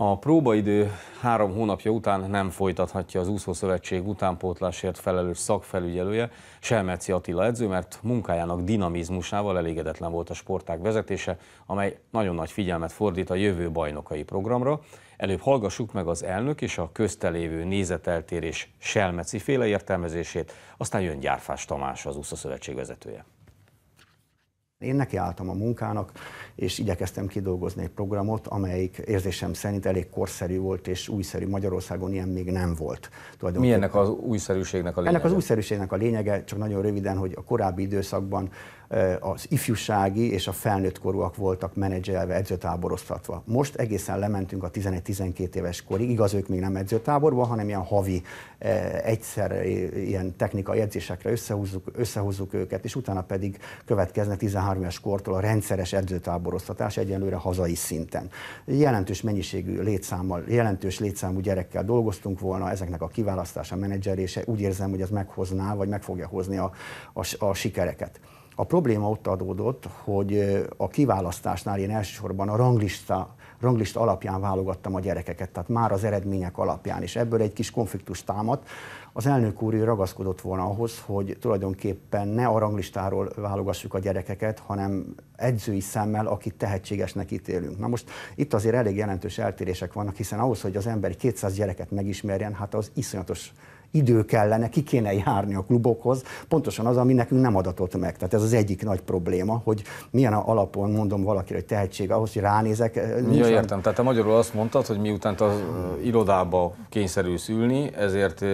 A próbaidő három hónapja után nem folytathatja az Úszószövetség utánpótlásért felelős szakfelügyelője, Selmeci Attila edző, mert munkájának dinamizmusával elégedetlen volt a sporták vezetése, amely nagyon nagy figyelmet fordít a jövő bajnokai programra. Előbb hallgassuk meg az elnök és a köztelévő nézeteltérés Selmeci féle értelmezését, aztán jön Gyárfás Tamás, az Úszószövetség vezetője. Én nekiálltam a munkának, és igyekeztem kidolgozni egy programot, amelyik érzésem szerint elég korszerű volt, és újszerű Magyarországon ilyen még nem volt. Mi ennek az újszerűségnek a lényege? Ennek az újszerűségnek a lényege, csak nagyon röviden, hogy a korábbi időszakban eh, az ifjúsági és a felnőtt korúak voltak menedzselve, edzőtáboroztatva. Most egészen lementünk a 11-12 éves korig, igaz, ők még nem edzőtáborban, hanem ilyen havi, eh, egyszer eh, ilyen technikai edzésekre összehúzzuk, összehúzzuk őket, és utána pedig következne 13 13 es kortól a rendszeres edzőtáboroztatás egyenlőre hazai szinten. Jelentős mennyiségű létszámmal, jelentős létszámú gyerekkel dolgoztunk volna, ezeknek a kiválasztása, menedzserése, úgy érzem, hogy ez meghozná, vagy meg fogja hozni a, a, a sikereket. A probléma ott adódott, hogy a kiválasztásnál én elsősorban a ranglista ranglista alapján válogattam a gyerekeket, tehát már az eredmények alapján, és ebből egy kis konfliktus támadt. Az elnök úr ragaszkodott volna ahhoz, hogy tulajdonképpen ne a ranglistáról válogassuk a gyerekeket, hanem edzői szemmel, akit tehetségesnek ítélünk. Na most itt azért elég jelentős eltérések vannak, hiszen ahhoz, hogy az ember 200 gyereket megismerjen, hát az iszonyatos idő kellene, ki kéne járni a klubokhoz, pontosan az, ami nekünk nem adatott meg. Tehát ez az egyik nagy probléma, hogy milyen alapon mondom valakire, hogy tehetség ahhoz, hogy ránézek. Eh, ja, értem, tehát te magyarul azt mondtad, hogy miután az eh, irodába kényszerülsz ülni, ezért eh,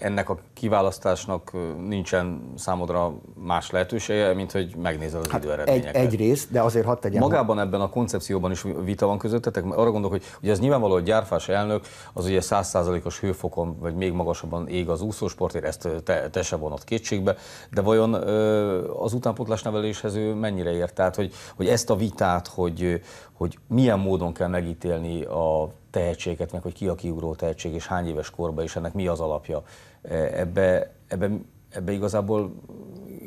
ennek a kiválasztásnak nincsen számodra más lehetősége, mint hogy megnézel az hát időeredményeket. Egy, egyrészt, de azért hadd tegyem. Magában ebben a koncepcióban is vita van közöttetek, arra gondolok, hogy ugye ez nyilvánvaló, hogy gyárfás elnök az ugye százszázalékos hőfokon, vagy még magasabb gyorsabban ég az úszósportért, ezt te, te se vonat kétségbe, de vajon az utánpótlás neveléshez ő mennyire ért? Tehát, hogy, hogy ezt a vitát, hogy, hogy milyen módon kell megítélni a tehetséget, meg hogy ki a kiugró tehetség, és hány éves korban, és ennek mi az alapja. E, ebbe, ebbe, ebbe igazából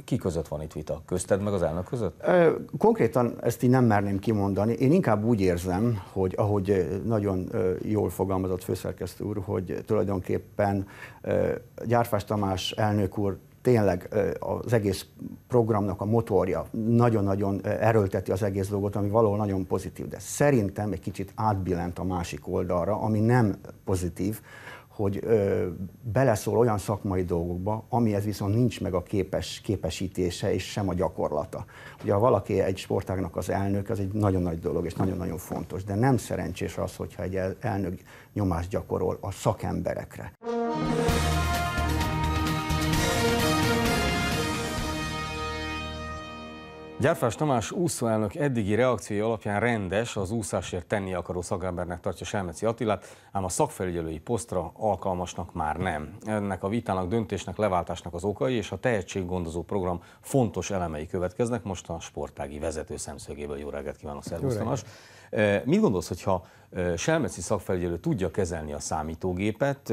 ki között van itt vita? Közted meg az elnök között? Konkrétan ezt így nem merném kimondani. Én inkább úgy érzem, hogy ahogy nagyon jól fogalmazott főszerkesztő úr, hogy tulajdonképpen Gyárfás Tamás elnök úr tényleg az egész programnak a motorja nagyon-nagyon erőlteti az egész dolgot, ami valahol nagyon pozitív, de szerintem egy kicsit átbillent a másik oldalra, ami nem pozitív, hogy ö, beleszól olyan szakmai dolgokba, amihez viszont nincs meg a képes, képesítése és sem a gyakorlata. Ugye ha valaki egy sportágnak az elnök, az egy nagyon nagy dolog és nagyon-nagyon fontos, de nem szerencsés az, hogyha egy elnök nyomást gyakorol a szakemberekre. Gyárfás Tamás úszóelnök eddigi reakciói alapján rendes, az úszásért tenni akaró szakembernek tartja Selmeci Attilát, ám a szakfelügyelői posztra alkalmasnak már nem. Ennek a vitának, döntésnek, leváltásnak az okai és a tehetséggondozó program fontos elemei következnek. Most a sportági vezető szemszögéből jó reggelt kívánok, Szervusz Tamás. Mit gondolsz, hogyha Selmeci szakfelügyelő tudja kezelni a számítógépet,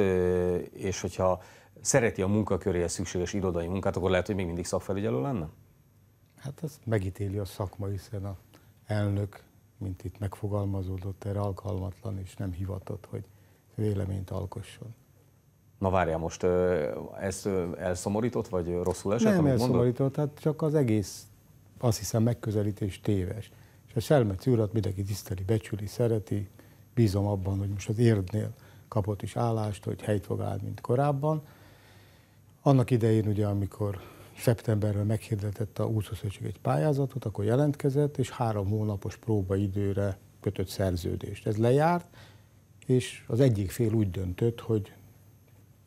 és hogyha szereti a munkaköréhez szükséges irodai munkát, akkor lehet, hogy még mindig szakfelügyelő lenne? Hát ez megítéli a szakma, hiszen a elnök, mint itt megfogalmazódott, erre alkalmatlan és nem hivatott, hogy véleményt alkosson. Na várjál most, ez elszomorított, vagy rosszul esett? Nem elszomorított, hát csak az egész, azt hiszem, megközelítés téves. És a Selmeci urat mindenki tiszteli, becsüli, szereti, bízom abban, hogy most az érdnél kapott is állást, hogy helyt fog állni, mint korábban. Annak idején ugye, amikor szeptemberben meghirdetett a Úszószövetség egy pályázatot, akkor jelentkezett, és három hónapos próbaidőre kötött szerződést. Ez lejárt, és az egyik fél úgy döntött, hogy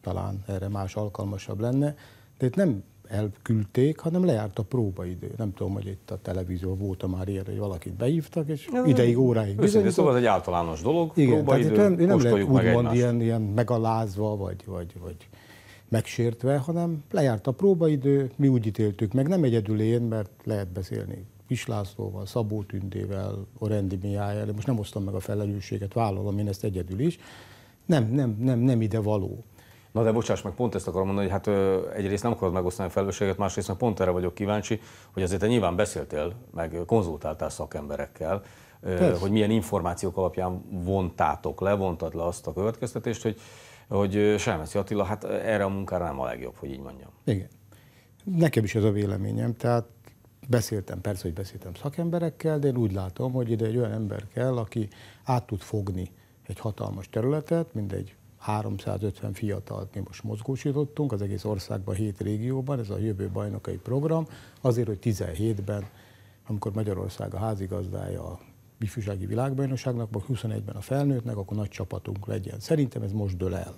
talán erre más alkalmasabb lenne, de itt nem elküldték, hanem lejárt a próbaidő. Nem tudom, hogy itt a televízió volt már ilyen, hogy valakit behívtak, és ideig, óráig bizonyított. Szóval ez egy általános dolog, Igen, tehát itt nem, nem lehet úgymond ilyen, ilyen megalázva, vagy, vagy, vagy megsértve, hanem lejárt a próbaidő, mi úgy ítéltük meg, nem egyedül én, mert lehet beszélni Pislászlóval, Szabó Tündével, Orendi Mihályel, most nem osztom meg a felelősséget, vállalom én ezt egyedül is, nem, nem, nem, nem ide való. Na de bocsáss meg, pont ezt akarom mondani, hogy hát ö, egyrészt nem akarod megosztani a felelősséget, másrészt meg pont erre vagyok kíváncsi, hogy azért te nyilván beszéltél, meg konzultáltál szakemberekkel, ö, hogy milyen információk alapján vontátok le, vontad le azt a következtetést, hogy hogy Selmeci Attila hát erre a munkára nem a legjobb, hogy így mondjam. Igen. Nekem is ez a véleményem, tehát beszéltem, persze, hogy beszéltem szakemberekkel, de én úgy látom, hogy ide egy olyan ember kell, aki át tud fogni egy hatalmas területet, mindegy 350 fiatalt mi most mozgósítottunk az egész országban, hét régióban, ez a jövő bajnokai program, azért, hogy 17-ben, amikor Magyarország a házigazdája a ifjúsági világbajnokságnak, vagy 21-ben a felnőttnek, akkor nagy csapatunk legyen. Szerintem ez most dől el.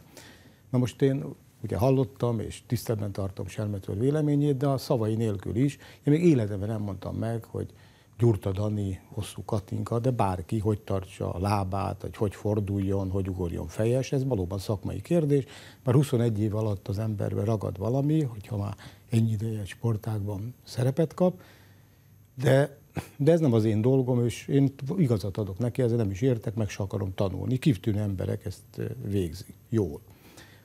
Na most én ugye hallottam, és tiszteletben tartom Selmetőr véleményét, de a szavai nélkül is. Én még életemben nem mondtam meg, hogy Gyurta Dani, hosszú Katinka, de bárki hogy tartsa a lábát, hogy hogy forduljon, hogy ugorjon fejes, ez valóban szakmai kérdés, mert 21 év alatt az emberbe ragad valami, hogyha már ennyi ideje sportágban szerepet kap, de de ez nem az én dolgom, és én igazat adok neki, ezzel nem is értek, meg se akarom tanulni. Kivtűnő emberek ezt eh, végzik jól.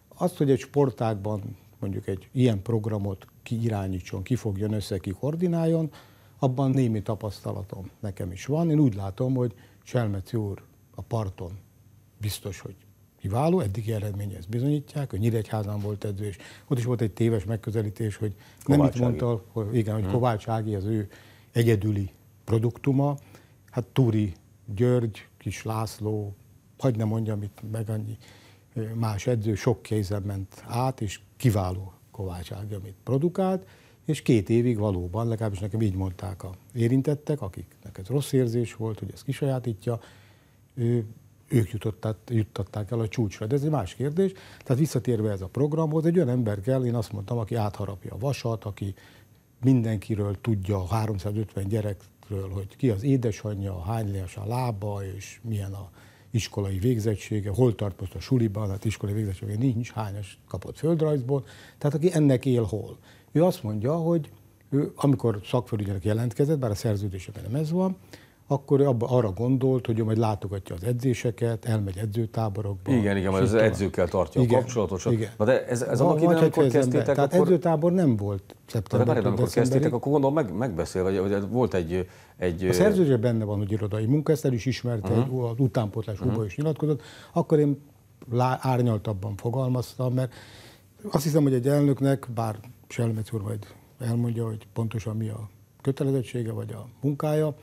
Azt, hogy egy sportágban mondjuk egy ilyen programot kiirányítson, fogjon össze, ki koordináljon, abban némi tapasztalatom nekem is van. Én úgy látom, hogy Selmeci úr a parton biztos, hogy kiváló, eddigi eredménye ezt bizonyítják, hogy Nyíregyházán volt és ott is volt egy téves megközelítés, hogy Kovács nem itt mondta, hogy, igen, hogy hmm. Kovács Ági az ő egyedüli produktuma, hát Túri György, Kis László, hagyd ne mondjam itt meg annyi más edző, sok kézen ment át, és kiváló Kovács Ági, amit produkált, és két évig valóban, legalábbis nekem így mondták a érintettek, akiknek ez rossz érzés volt, hogy ez kisajátítja, ő, ők jutottát, juttatták el a csúcsra. De ez egy más kérdés. Tehát visszatérve ez a programhoz, egy olyan ember kell, én azt mondtam, aki átharapja a vasat, aki mindenkiről tudja, 350 gyerek gyerekről, hogy ki az édesanyja, hány a lába, és milyen a iskolai végzettsége, hol tart most a suliban, hát iskolai végzettsége nincs, hányas kapott földrajzból, tehát aki ennek él hol. Ő azt mondja, hogy ő, amikor szakfölügyelek jelentkezett, bár a szerződésében nem ez van, akkor abba, arra gondolt, hogy ő majd látogatja az edzéseket, elmegy edzőtáborokba. Igen, igen, mert az edzőkkel tartja igen, a kapcsolatot. Igen. Na de ez, ez annak idején, amikor kezdtétek, Tehát akkor... edzőtábor nem volt szeptemberben. De amikor kezdtétek, akkor gondolom meg, megbeszél, vagy, vagy volt egy, egy... A szerződésben benne van, hogy irodai munka, ezt el is ismerte, uh-huh. az utánpótlás uh-huh. is nyilatkozott. Akkor én lá, árnyaltabban fogalmaztam, mert azt hiszem, hogy egy elnöknek, bár Selmec úr majd elmondja, hogy pontosan mi a kötelezettsége, vagy a munkája,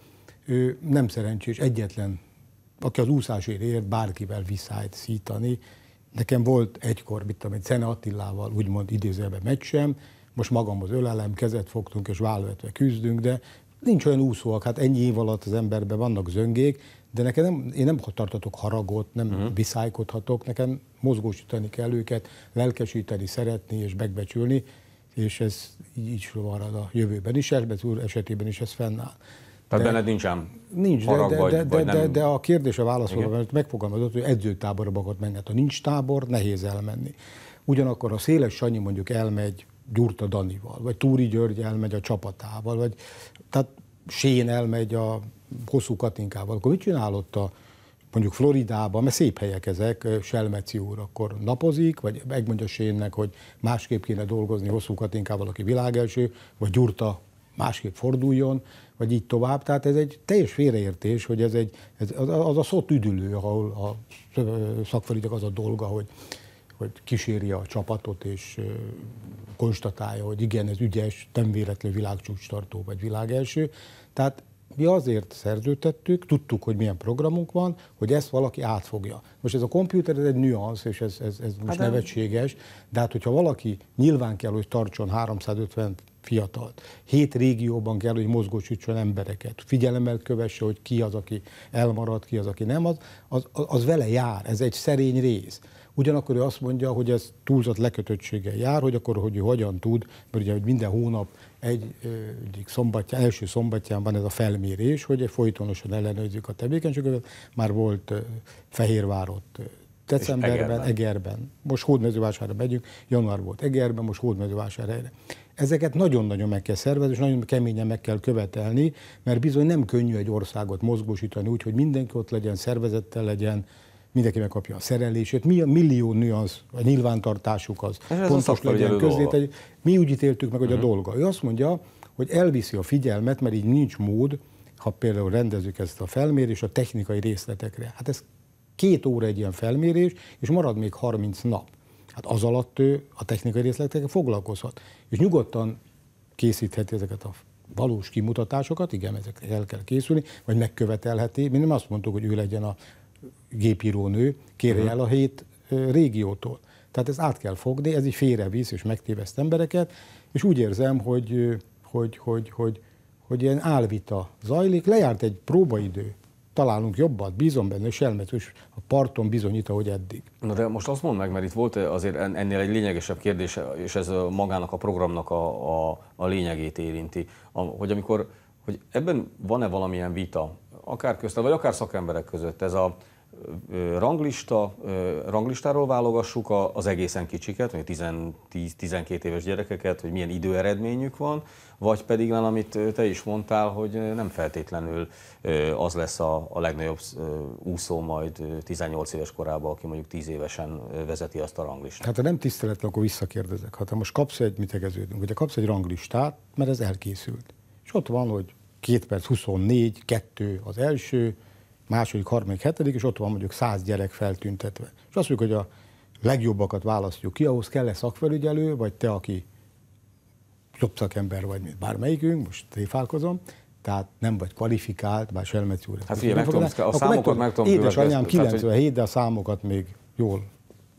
ő nem szerencsés, egyetlen, aki az úszásért ért, bárkivel visszájt szítani. Nekem volt egykor, mit tudom, egy Szene Attilával úgymond idézelve meccsem, most magamhoz ölelem, kezet fogtunk és vállalatva küzdünk, de nincs olyan úszóak, hát ennyi év alatt az emberben vannak zöngék, de nekem nem, én nem tartatok haragot, nem uh-huh. viszálykodhatok, nekem mozgósítani kell őket, lelkesíteni, szeretni és megbecsülni, és ez így is marad a jövőben is, Erbez úr esetében is ez fennáll. Tehát de, benned nincsen Nincs, harag, de, de, vagy, de, vagy de, nem... de a kérdése válaszolva, mert megfogalmazott, hogy edzőtáborba akart menni. Hát, ha nincs tábor, nehéz elmenni. Ugyanakkor a Széles Sanyi mondjuk elmegy Gyurta Danival, vagy Túri György elmegy a csapatával, vagy tehát Sén elmegy a hosszú Katinkával, akkor mit csinál ott a mondjuk Floridában, mert szép helyek ezek, Selmeci úr akkor napozik, vagy megmondja Sénnek, hogy másképp kéne dolgozni hosszú Katinkával, aki világelső, vagy Gyurta másképp forduljon, vagy így tovább. Tehát ez egy teljes félreértés, hogy ez egy, ez, az, a szót üdülő, ahol a szakfelügyek az a dolga, hogy, hogy kíséri a csapatot, és konstatálja, hogy igen, ez ügyes, nem véletlenül világcsúcs tartó, vagy világelső. Tehát mi azért szerződtettük, tudtuk, hogy milyen programunk van, hogy ezt valaki átfogja. Most ez a kompjúter, ez egy nüansz, és ez, ez, ez most hát nevetséges, de hát hogyha valaki nyilván kell, hogy tartson 350 fiatalt. Hét régióban kell, hogy mozgósítson embereket. Figyelemmel kövesse, hogy ki az, aki elmarad, ki az, aki nem az, az, az vele jár, ez egy szerény rész. Ugyanakkor ő azt mondja, hogy ez túlzott lekötöttséggel jár, hogy akkor, hogy ő hogyan tud, mert ugye hogy minden hónap egy, egyik szombatján, első szombatján van ez a felmérés, hogy folytonosan ellenőrzik a tevékenységet. Már volt Fehérvárott decemberben, Egerben. Egerben. Most Hódmezővásárra megyünk, január volt Egerben, most Hódmezővásárhelyre ezeket nagyon-nagyon meg kell szervezni, és nagyon keményen meg kell követelni, mert bizony nem könnyű egy országot mozgósítani úgy, hogy mindenki ott legyen, szervezettel legyen, mindenki megkapja a szerelését, mi a millió nüansz, a nyilvántartásuk az, ez pontos az legyen közé. Mi úgy ítéltük meg, hogy uh-huh. a mhm. dolga. Ő azt mondja, hogy elviszi a figyelmet, mert így nincs mód, ha például rendezzük ezt a felmérést a technikai részletekre. Hát ez két óra egy ilyen felmérés, és marad még 30 nap hát az alatt ő a technikai részletekkel foglalkozhat. És nyugodtan készítheti ezeket a valós kimutatásokat, igen, ezekre el kell készülni, vagy megkövetelheti. Mi nem azt mondtuk, hogy ő legyen a nő, kérje mhm. el a hét régiótól. Tehát ez át kell fogni, ez így félrevisz és megtéveszt embereket, és úgy érzem, hogy, hogy, hogy, hogy, hogy ilyen álvita zajlik. Lejárt egy próbaidő, találunk jobbat, bízom benne, és elmetős a parton bizonyít, ahogy eddig. Na de most azt mondd meg, mert itt volt eh, azért ennél egy lényegesebb kérdés, eh, és ez eh, magának a programnak a, a, a lényegét érinti, hogy amikor, hogy ebben van-e valamilyen vita, akár köztem, vagy akár szakemberek között, ez a, ranglista, ranglistáról válogassuk az egészen kicsiket, vagy 10-12 éves gyerekeket, hogy milyen időeredményük van, vagy pedig van, amit te is mondtál, hogy nem feltétlenül az lesz a, a legnagyobb úszó majd 18 éves korában, aki mondjuk 10 évesen vezeti azt a ranglistát. Hát ha nem tiszteletlen, akkor visszakérdezek. Hát ha most kapsz egy, mit tegeződünk, hogyha kapsz egy ranglistát, mert ez elkészült, és ott van, hogy 2 perc 24, 2 az első, második, harmadik, hetedik, és ott van mondjuk száz gyerek feltüntetve. És azt mondjuk, hogy a legjobbakat választjuk ki, ahhoz kell-e szakfelügyelő, vagy te, aki jobb szakember vagy, mint bármelyikünk, most tréfálkozom, tehát nem vagy kvalifikált, bár Selmeci úr. Hát figyelj, meg tudom, a számokat meg tudom Édesanyám 97, hogy... de a számokat még jól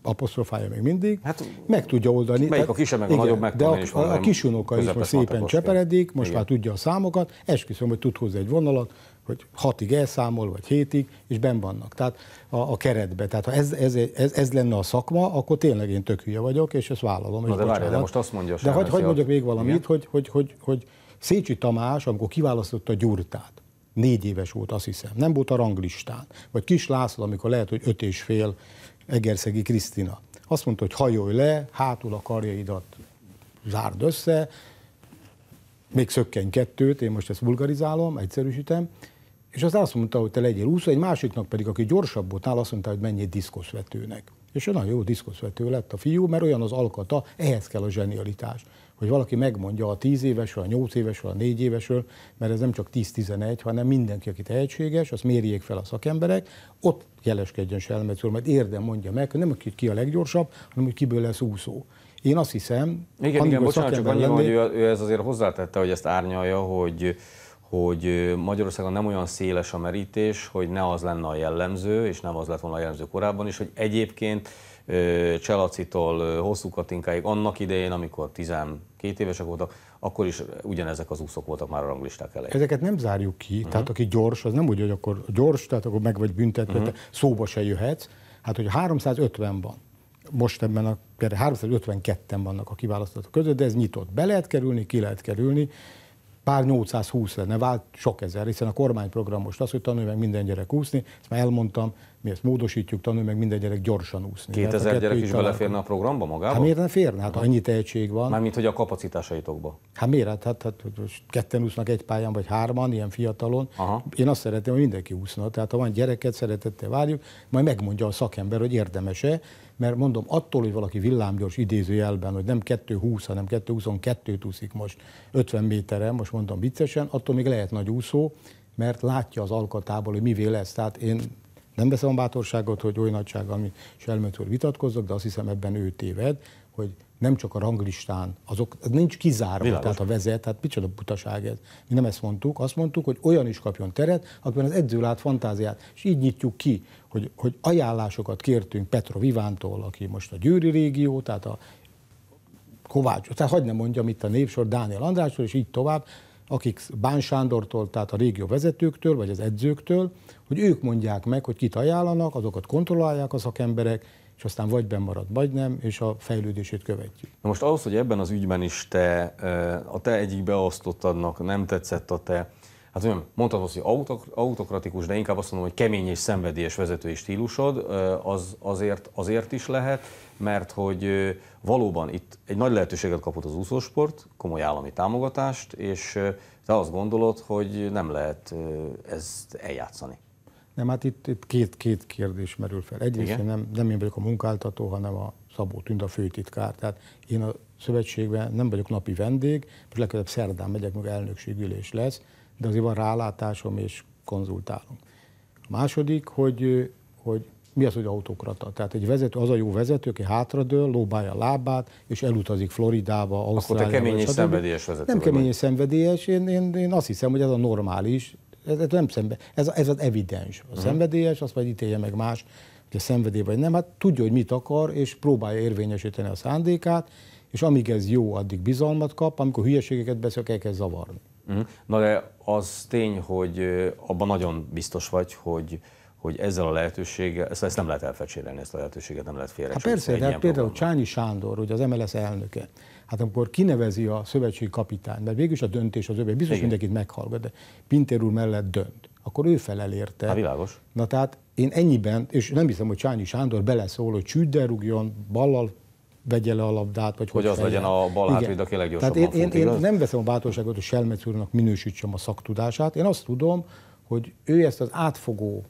apostrofálja még mindig, hát, meg tudja oldani. Melyik a kisebb, meg a igen, nagyobb, meg De a, a, a kisunoka is most szépen cseperedik, most igen. már tudja a számokat, esküszöm, hogy tud hozzá egy vonalat, hogy hatig elszámol, vagy hétig, és ben vannak. Tehát a, a keretbe. Tehát ha ez, ez, ez, ez, lenne a szakma, akkor tényleg én tök hülye vagyok, és ezt vállalom. Na de várjál, de most azt mondja De hagyj hagy mondjak még valamit, hogy, hogy, hogy, hogy Szécsi Tamás, amikor kiválasztotta Gyurtát, négy éves volt, azt hiszem, nem volt a ranglistán. Vagy Kis László, amikor lehet, hogy öt és fél Egerszegi Krisztina. Azt mondta, hogy hajolj le, hátul a karjaidat zárd össze, még szökkenj kettőt, én most ezt vulgarizálom, egyszerűsítem, és aztán azt mondta, hogy te legyél úszó, egy másiknak pedig, aki gyorsabb nála, azt mondta, hogy menjél diszkoszvetőnek. És olyan jó diszkoszvető lett a fiú, mert olyan az alkata, ehhez kell a zsenialitás. Hogy valaki megmondja a 10 évesről, a 8 évesről, a 4 évesről, mert ez nem csak 10-11, hanem mindenki, aki tehetséges, azt mérjék fel a szakemberek, ott jeleskedjen Selmec úr, mert érdem mondja meg, hogy nem hogy ki a leggyorsabb, hanem hogy kiből lesz úszó. Én azt hiszem... Igen, igen, bocsánat, csak annyi, lennék, hogy ő, ő ez azért hozzátette, hogy ezt árnyalja, hogy hogy Magyarországon nem olyan széles a merítés, hogy ne az lenne a jellemző, és nem az lett volna a jellemző korábban is, hogy egyébként Cselacitól hosszú katinkáig annak idején, amikor 12 évesek voltak, akkor is ugyanezek az úszok voltak már a ranglisták elején. Ezeket nem zárjuk ki, uh-huh. tehát aki gyors, az nem úgy, hogy akkor gyors, tehát akkor meg vagy büntetve, uh-huh. szóba se jöhetsz. Hát, hogy 350 van, most ebben a 352-en vannak a kiválasztottak között, de ez nyitott. Be lehet kerülni, ki lehet kerülni, pár 820 lenne, vált sok ezer, hiszen a kormányprogram most az, hogy tanulj meg minden gyerek úszni, ezt már elmondtam, mi ezt módosítjuk, tanulj meg minden gyerek gyorsan úszni. 2000 gyerek is beleférne a programba magába? Hát miért nem férne? Hát annyi tehetség van. Mármint, hogy a kapacitásaitokba. Hát miért? Hát, hát, hát, hát ketten úsznak egy pályán, vagy hárman, ilyen fiatalon. Aha. Én azt szeretném, hogy mindenki úszna. Tehát ha van gyereket, szeretettel várjuk, majd megmondja a szakember, hogy érdemese, mert mondom, attól, hogy valaki villámgyors idézőjelben, hogy nem 220, hanem 222 úszik most 50 méterre, most mondom viccesen, attól még lehet nagy úszó, mert látja az alkatából, hogy mivé lesz. Tehát én nem veszem a bátorságot, hogy oly nagysággal, mint Selmet úr vitatkozzak, de azt hiszem ebben ő téved, hogy nem csak a ranglistán, azok, az nincs kizárva, Bilágos. tehát a vezet, tehát micsoda butaság ez. Mi nem ezt mondtuk, azt mondtuk, hogy olyan is kapjon teret, akiben az edző lát fantáziát, és így nyitjuk ki, hogy, hogy ajánlásokat kértünk Petro Vivántól, aki most a Győri régió, tehát a Kovács, tehát hagyd ne mondjam itt a népsor Dániel Andrásról, és így tovább, akik Bán Sándortól, tehát a régió vezetőktől, vagy az edzőktől, hogy ők mondják meg, hogy kit ajánlanak, azokat kontrollálják a szakemberek, és aztán vagy bemarad, vagy nem, és a fejlődését követjük. Na most ahhoz, hogy ebben az ügyben is te, a te egyik beosztottadnak nem tetszett a te hát olyan, mondhatod azt, hogy autok, autokratikus, de inkább azt mondom, hogy kemény és szenvedélyes vezetői stílusod, az azért, azért is lehet, mert hogy valóban itt egy nagy lehetőséget kapott az úszósport, komoly állami támogatást, és te azt gondolod, hogy nem lehet ezt eljátszani. Nem, hát itt, itt két, két kérdés merül fel. Egyrészt nem, nem én vagyok a munkáltató, hanem a Szabó Tünd a főtitkár. Tehát én a szövetségben nem vagyok napi vendég, most legközelebb szerdán megyek, meg elnökségülés lesz, de azért van rálátásom, és konzultálom. A második, hogy, hogy mi az, hogy autokrata? Tehát egy vezető, az a jó vezető, aki hátradől, lóbálja a lábát, és elutazik Floridába, Ausztráliába. Akkor te kemény és szenvedélyes vezető Nem kemény és szenvedélyes, én, én, én azt hiszem, hogy ez a normális, ez, ez nem szembe, ez, ez az evidens. A mhm. szenvedélyes, azt majd ítélje meg más, hogy a szenvedély vagy nem, hát tudja, hogy mit akar, és próbálja érvényesíteni a szándékát, és amíg ez jó, addig bizalmat kap, amikor hülyeségeket beszél, kell zavarni. Mhm. Na de az tény, hogy abban nagyon biztos vagy, hogy hogy ezzel a lehetőséggel, ezt, ezt nem lehet elfecsérelni, ezt a lehetőséget nem lehet félre. Hát persze, de hát például Csányi Sándor, hogy az MLS elnöke, hát amikor kinevezi a szövetségi kapitány, mert végülis a döntés az övé, biztos Igen. mindenkit meghallgat, de Pinter úr mellett dönt, akkor ő felel érte. Hát világos. Na tehát én ennyiben, és nem hiszem, hogy Csányi Sándor beleszól, hogy csüdderugjon, ballal vegye le a labdát, vagy hogy, hogy az fejjel. legyen a bal hátvéd, aki legjobb. Tehát én, én, én nem veszem a bátorságot, hogy Selmec úrnak minősítsem a szaktudását. Én azt tudom, hogy ő ezt az átfogó,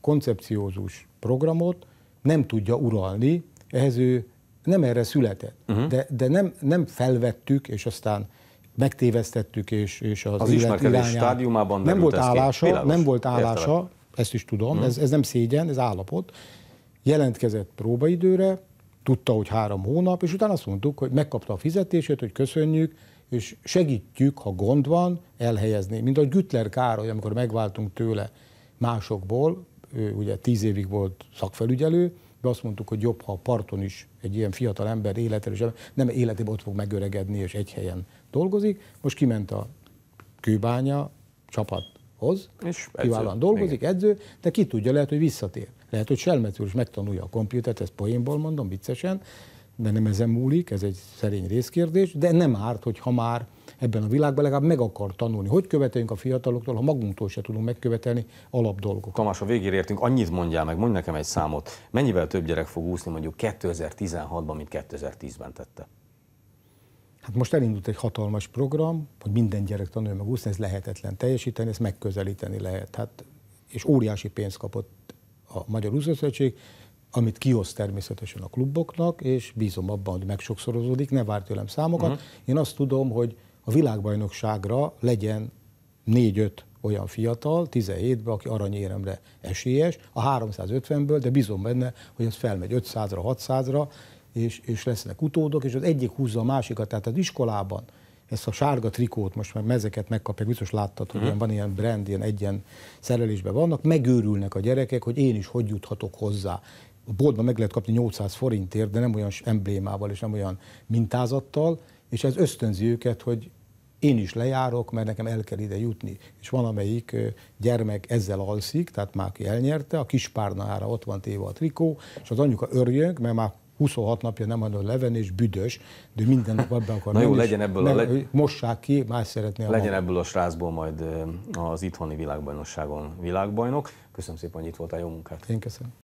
koncepciózus programot nem tudja uralni, ehhez ő nem erre született. Uh-huh. De, de nem, nem felvettük, és aztán megtévesztettük, és, és az, az élet irányát. stádiumában nem volt állása, nem volt állása, ezt is tudom, uh-huh. ez, ez nem szégyen, ez állapot. Jelentkezett próbaidőre, tudta, hogy három hónap, és utána azt mondtuk, hogy megkapta a fizetését, hogy köszönjük, és segítjük, ha gond van, elhelyezni. Mint a Gütler Károly, amikor megváltunk tőle másokból, ő ugye tíz évig volt szakfelügyelő, de azt mondtuk, hogy jobb, ha a parton is egy ilyen fiatal ember életre, és nem életében ott fog megöregedni, és egy helyen dolgozik. Most kiment a kőbánya csapathoz, és kiválóan dolgozik, Igen. edző, de ki tudja, lehet, hogy visszatér. Lehet, hogy Selmet úr is megtanulja a kompjútert, ezt poénból mondom, viccesen, de nem ezen múlik, ez egy szerény részkérdés, de nem árt, hogy ha már ebben a világban legalább meg akar tanulni. Hogy követeljünk a fiataloktól, ha magunktól se tudunk megkövetelni alapdolgokat? Tamás, a végére értünk, annyit mondjál meg, mondj nekem egy számot. Mennyivel több gyerek fog úszni mondjuk 2016-ban, mint 2010-ben tette? Hát most elindult egy hatalmas program, hogy minden gyerek tanulja meg úszni, ez lehetetlen teljesíteni, ezt megközelíteni lehet. Hát, és óriási pénzt kapott a Magyar Úszószövetség, amit kioszt természetesen a kluboknak, és bízom abban, hogy megsokszorozódik, ne várj tőlem számokat. Uh-huh. Én azt tudom, hogy a világbajnokságra legyen négy öt olyan fiatal, 17-ben, aki aranyéremre esélyes, a 350-ből, de bízom benne, hogy az felmegy 500-ra, 600-ra, és, és lesznek utódok, és az egyik húzza a másikat. Tehát az iskolában, ezt a sárga trikót, most már mezeket megkapják, biztos láttad, hogy mm. ilyen, mhm. van ilyen brand, ilyen egy ilyen szerelésben vannak, megőrülnek a gyerekek, hogy én is hogy juthatok hozzá. A boltban meg lehet kapni 800 forintért, de nem olyan emblémával és nem olyan mintázattal, és ez ösztönzi őket, hogy én is lejárok, mert nekem el kell ide jutni. És van, amelyik gyermek ezzel alszik, tehát már ki elnyerte, a kispárnára ott van téve a trikó, és az anyuka örjönk, mert már 26 napja nem adott leven, és büdös, de minden nap ebben akar Na jó, menni, legyen ebből a... Le... Mossák ki, más szeretné Legyen maga. ebből a srácból majd az itthoni világbajnokságon világbajnok. Köszönöm szépen, hogy itt voltál, jó munkát. Én köszönöm.